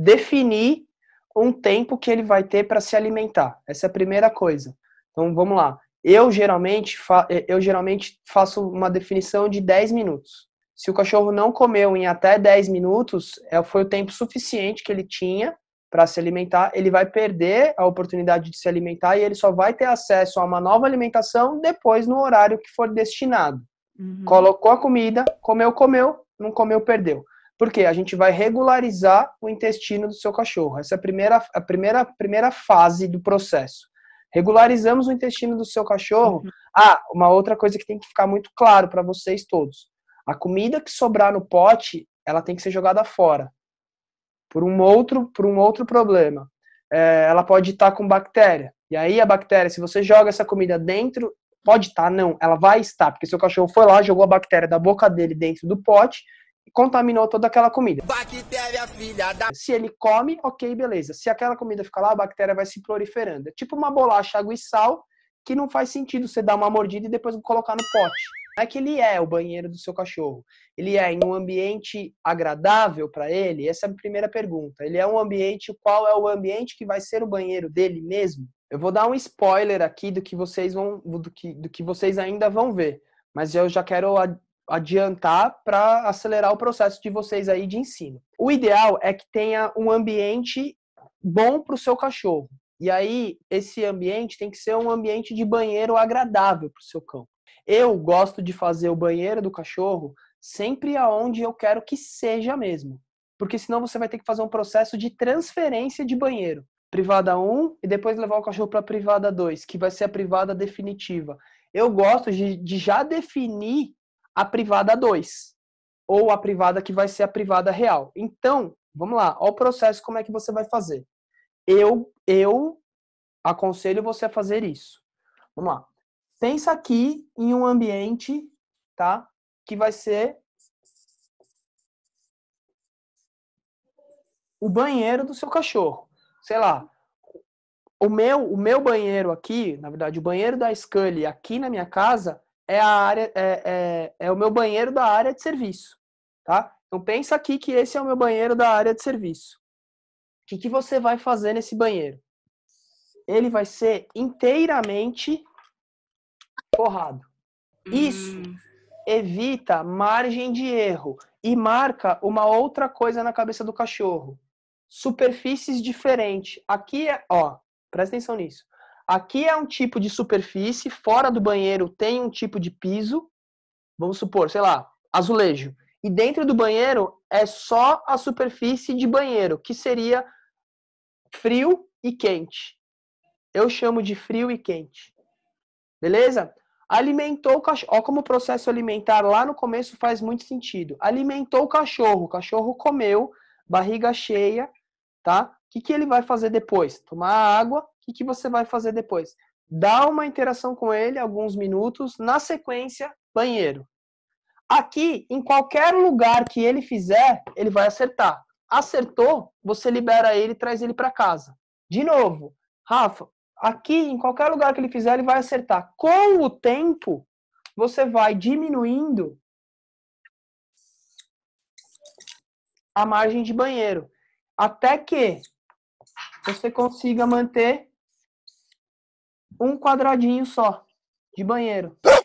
definir um tempo que ele vai ter para se alimentar. Essa é a primeira coisa. Então vamos lá. Eu geralmente, eu geralmente faço uma definição de 10 minutos. Se o cachorro não comeu em até 10 minutos, é, foi o tempo suficiente que ele tinha para se alimentar, ele vai perder a oportunidade de se alimentar e ele só vai ter acesso a uma nova alimentação depois no horário que for destinado. Uhum. Colocou a comida, comeu, comeu, não comeu, perdeu. Porque a gente vai regularizar o intestino do seu cachorro. Essa é a primeira, a primeira, primeira fase do processo. Regularizamos o intestino do seu cachorro. Uhum. Ah, uma outra coisa que tem que ficar muito claro para vocês todos: a comida que sobrar no pote, ela tem que ser jogada fora. Por um outro, por um outro problema. É, ela pode estar tá com bactéria. E aí a bactéria, se você joga essa comida dentro, pode estar, tá? não, ela vai estar, porque seu cachorro foi lá, jogou a bactéria da boca dele dentro do pote contaminou toda aquela comida. Bactéria filha da... Se ele come, ok, beleza. Se aquela comida ficar lá, a bactéria vai se proliferando. É tipo uma bolacha, água e sal, que não faz sentido você dar uma mordida e depois colocar no pote. Não é que ele é o banheiro do seu cachorro. Ele é em um ambiente agradável para ele? Essa é a primeira pergunta. Ele é um ambiente, qual é o ambiente que vai ser o banheiro dele mesmo? Eu vou dar um spoiler aqui do que vocês vão do que, do que vocês ainda vão ver, mas eu já quero adiantar para acelerar o processo de vocês aí de ensino. O ideal é que tenha um ambiente bom para o seu cachorro. E aí, esse ambiente tem que ser um ambiente de banheiro agradável para o seu cão. Eu gosto de fazer o banheiro do cachorro sempre aonde eu quero que seja mesmo. Porque senão você vai ter que fazer um processo de transferência de banheiro. Privada 1 e depois levar o cachorro para privada 2, que vai ser a privada definitiva. Eu gosto de, de já definir a privada 2, ou a privada que vai ser a privada real. Então, vamos lá, olha o processo, como é que você vai fazer. Eu, eu aconselho você a fazer isso. Vamos lá. Pensa aqui em um ambiente, tá? Que vai ser o banheiro do seu cachorro. Sei lá, o meu, o meu banheiro aqui, na verdade, o banheiro da Scully aqui na minha casa é a área é, é, é o meu banheiro da área de serviço, tá? Então pensa aqui que esse é o meu banheiro da área de serviço. O que, que você vai fazer nesse banheiro? Ele vai ser inteiramente forrado. Isso hum. evita margem de erro e marca uma outra coisa na cabeça do cachorro. Superfícies diferentes. Aqui é, ó, presta atenção nisso. Aqui é um tipo de superfície, fora do banheiro tem um tipo de piso, vamos supor, sei lá, azulejo. E dentro do banheiro é só a superfície de banheiro, que seria frio e quente. Eu chamo de frio e quente. Beleza? Alimentou o cachorro. Olha como o processo alimentar lá no começo faz muito sentido. Alimentou o cachorro. O cachorro comeu, barriga cheia, tá? O que, que ele vai fazer depois? Tomar água que você vai fazer depois? Dá uma interação com ele, alguns minutos, na sequência, banheiro. Aqui, em qualquer lugar que ele fizer, ele vai acertar. Acertou, você libera ele e traz ele para casa. De novo, Rafa, aqui, em qualquer lugar que ele fizer, ele vai acertar. Com o tempo, você vai diminuindo a margem de banheiro, até que você consiga manter um quadradinho só de banheiro.